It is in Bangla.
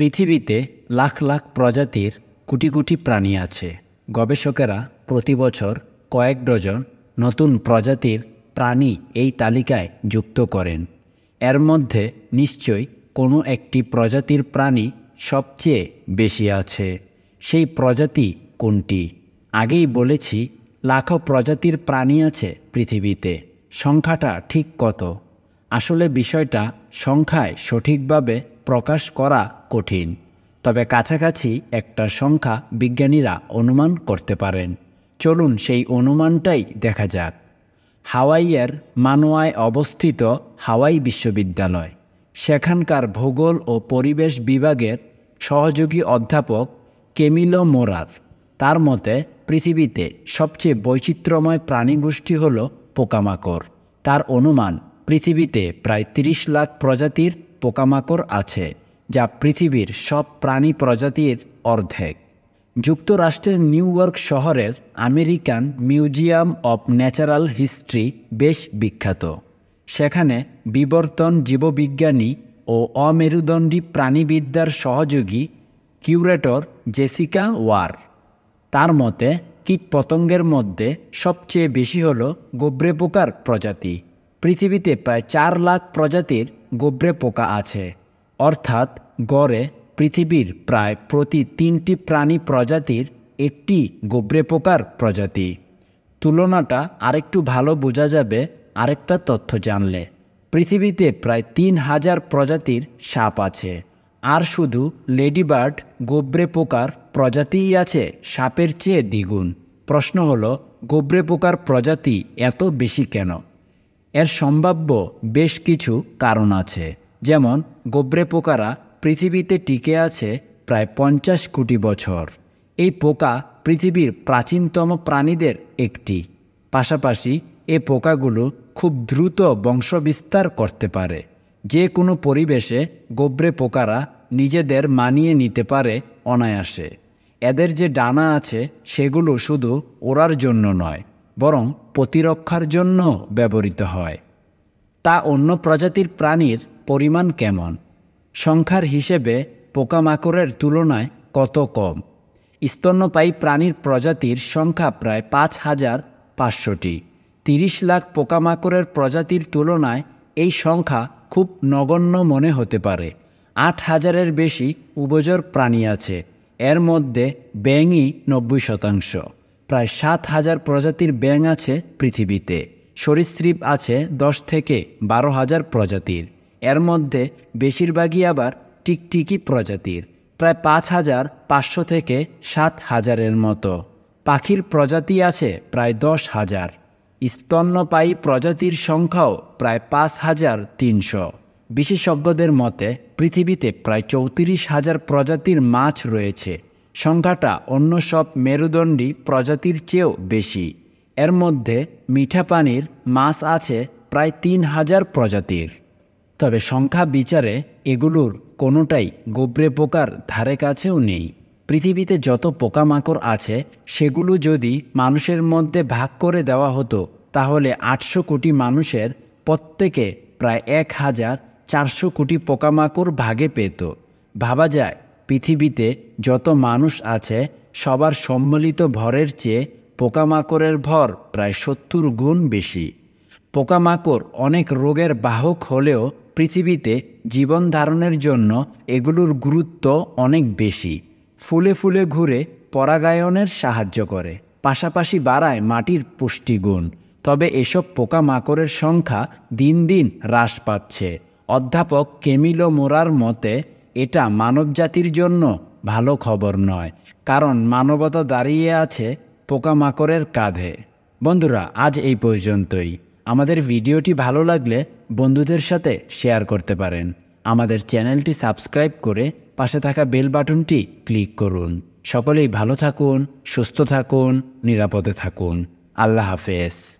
পৃথিবীতে লাখ লাখ প্রজাতির কোটি কোটি প্রাণী আছে গবেষকেরা প্রতি বছর কয়েক ডজন নতুন প্রজাতির প্রাণী এই তালিকায় যুক্ত করেন এর মধ্যে নিশ্চয়ই কোনো একটি প্রজাতির প্রাণী সবচেয়ে বেশি আছে সেই প্রজাতি কোনটি আগেই বলেছি লাখো প্রজাতির প্রাণী আছে পৃথিবীতে সংখ্যাটা ঠিক কত আসলে বিষয়টা সংখ্যায় সঠিকভাবে প্রকাশ করা কঠিন তবে কাছাকাছি একটা সংখ্যা বিজ্ঞানীরা অনুমান করতে পারেন চলুন সেই অনুমানটাই দেখা যাক হাওয়াইয়ের মানোয়ায় অবস্থিত হাওয়াই বিশ্ববিদ্যালয় সেখানকার ভূগোল ও পরিবেশ বিভাগের সহযোগী অধ্যাপক কেমিলো মোরার তার মতে পৃথিবীতে সবচেয়ে বৈচিত্র্যময় প্রাণীগোষ্ঠী হল পোকামাকড় তার অনুমান পৃথিবীতে প্রায় ৩০ লাখ প্রজাতির পোকামাকড় আছে যা পৃথিবীর সব প্রাণী প্রজাতির অর্ধেক যুক্তরাষ্ট্রের নিউ ইয়র্ক শহরের American Museum of Natural History বেশ বিখ্যাত সেখানে বিবর্তন জীববিজ্ঞানী ও অমেরুদণ্ডী প্রাণীবিদ্যার সহযোগী কিউরেটর জেসিকা ওয়ার তার মতে কীটপতঙ্গের মধ্যে সবচেয়ে বেশি হল গোবরে পোকার প্রজাতি পৃথিবীতে প্রায় চার লাখ প্রজাতির গোবরে পোকা আছে অর্থাৎ গড়ে পৃথিবীর প্রায় প্রতি তিনটি প্রাণী প্রজাতির একটি গোবরে পোকার প্রজাতি তুলনাটা আরেকটু ভালো বোঝা যাবে আরেকটা তথ্য জানলে পৃথিবীতে প্রায় তিন হাজার প্রজাতির সাপ আছে আর শুধু লেডিবার্ড গোবরে পোকার প্রজাতিই আছে সাপের চেয়ে দ্বিগুণ প্রশ্ন হলো গোবরে পোকার প্রজাতি এত বেশি কেন এর সম্ভাব্য বেশ কিছু কারণ আছে যেমন গোবরে পোকারা পৃথিবীতে টিকে আছে প্রায় পঞ্চাশ কোটি বছর এই পোকা পৃথিবীর প্রাচীনতম প্রাণীদের একটি পাশাপাশি এ পোকাগুলো খুব দ্রুত বংশবিস্তার করতে পারে যে কোনো পরিবেশে গোবরে পোকারা নিজেদের মানিয়ে নিতে পারে অনায়াসে এদের যে ডানা আছে সেগুলো শুধু ওড়ার জন্য নয় বরং প্রতিরক্ষার জন্য ব্যবহৃত হয় তা অন্য প্রজাতির প্রাণীর পরিমাণ কেমন সংখ্যার হিসেবে পোকামাকড়ের তুলনায় কত কম স্তন্যপায়ী প্রাণীর প্রজাতির সংখ্যা প্রায় পাঁচ হাজার পাঁচশোটি তিরিশ লাখ পোকামাকড়ের প্রজাতির তুলনায় এই সংখ্যা খুব নগণ্য মনে হতে পারে আট হাজারের বেশি উপজর প্রাণী আছে এর মধ্যে ব্যাঙই নব্বই শতাংশ প্রায় সাত হাজার প্রজাতির ব্যাঙ আছে পৃথিবীতে সরীসৃপ আছে দশ থেকে বারো হাজার প্রজাতির এর মধ্যে বেশিরভাগই আবার টিকটিকি প্রজাতির প্রায় পাঁচ হাজার পাঁচশো থেকে সাত হাজারের মতো পাখির প্রজাতি আছে প্রায় দশ হাজার স্তন্যপায়ী প্রজাতির সংখ্যাও প্রায় পাঁচ হাজার তিনশো বিশেষজ্ঞদের মতে পৃথিবীতে প্রায় চৌত্রিশ হাজার প্রজাতির মাছ রয়েছে সংখ্যাটা অন্য সব মেরুদণ্ডী প্রজাতির চেয়েও বেশি এর মধ্যে মিঠা পানির মাছ আছে প্রায় তিন হাজার প্রজাতির তবে সংখ্যা বিচারে এগুলোর কোনোটাই গোবরে পোকার ধারে কাছেও নেই পৃথিবীতে যত পোকামাকড় আছে সেগুলো যদি মানুষের মধ্যে ভাগ করে দেওয়া হতো তাহলে আটশো কোটি মানুষের প্রত্যেকে প্রায় এক হাজার চারশো কোটি পোকামাকড় ভাগে পেত ভাবা যায় পৃথিবীতে যত মানুষ আছে সবার সম্মিলিত ভরের চেয়ে পোকামাকড়ের ভর প্রায় সত্তর গুণ বেশি পোকামাকড় অনেক রোগের বাহক হলেও পৃথিবীতে জীবন ধারণের জন্য এগুলোর গুরুত্ব অনেক বেশি ফুলে ফুলে ঘুরে পরাগায়নের সাহায্য করে পাশাপাশি বাড়ায় মাটির পুষ্টিগুণ তবে এসব পোকামাকড়ের সংখ্যা দিন দিন হ্রাস পাচ্ছে অধ্যাপক কেমিলো মোরার মতে এটা মানব জাতির জন্য ভালো খবর নয় কারণ মানবতা দাঁড়িয়ে আছে পোকামাকড়ের কাঁধে বন্ধুরা আজ এই পর্যন্তই আমাদের ভিডিওটি ভালো লাগলে বন্ধুদের সাথে শেয়ার করতে পারেন আমাদের চ্যানেলটি সাবস্ক্রাইব করে পাশে থাকা বেল বাটনটি ক্লিক করুন সকলেই ভালো থাকুন সুস্থ থাকুন নিরাপদে থাকুন আল্লাহ হাফেজ